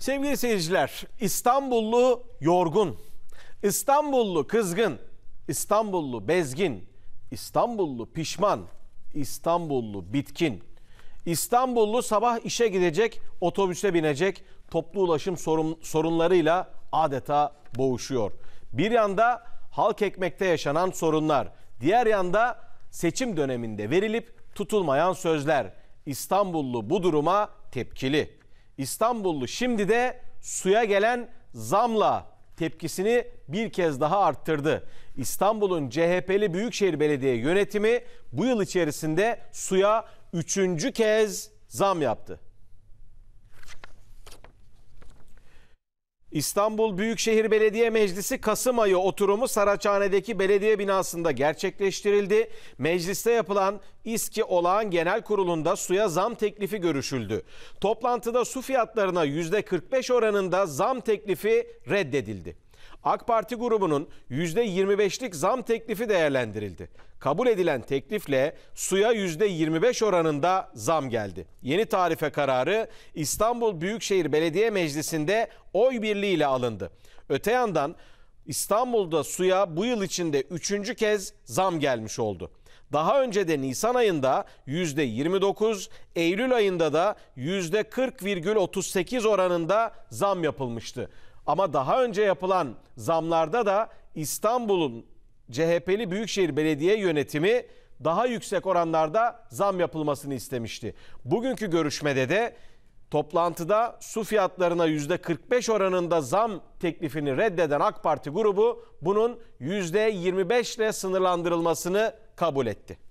Sevgili seyirciler, İstanbullu yorgun, İstanbullu kızgın, İstanbullu bezgin, İstanbullu pişman, İstanbullu bitkin. İstanbullu sabah işe gidecek, otobüse binecek, toplu ulaşım sorun, sorunlarıyla adeta boğuşuyor. Bir yanda halk ekmekte yaşanan sorunlar, diğer yanda seçim döneminde verilip tutulmayan sözler. İstanbullu bu duruma tepkili. İstanbullu şimdi de suya gelen zamla tepkisini bir kez daha arttırdı. İstanbul'un CHP'li Büyükşehir Belediye yönetimi bu yıl içerisinde suya üçüncü kez zam yaptı. İstanbul Büyükşehir Belediye Meclisi Kasım ayı oturumu Saraçhane'deki belediye binasında gerçekleştirildi. Mecliste yapılan İSKİ Olağan Genel Kurulu'nda suya zam teklifi görüşüldü. Toplantıda su fiyatlarına %45 oranında zam teklifi reddedildi. AK Parti grubunun %25'lik zam teklifi değerlendirildi. Kabul edilen teklifle suya %25 oranında zam geldi. Yeni tarife kararı İstanbul Büyükşehir Belediye Meclisi'nde oy birliğiyle alındı. Öte yandan İstanbul'da suya bu yıl içinde üçüncü kez zam gelmiş oldu. Daha önce de Nisan ayında %29, Eylül ayında da %40,38 oranında zam yapılmıştı. Ama daha önce yapılan zamlarda da İstanbul'un CHP'li Büyükşehir Belediye Yönetimi daha yüksek oranlarda zam yapılmasını istemişti. Bugünkü görüşmede de toplantıda su fiyatlarına %45 oranında zam teklifini reddeden AK Parti grubu bunun %25 ile sınırlandırılmasını kabul etti.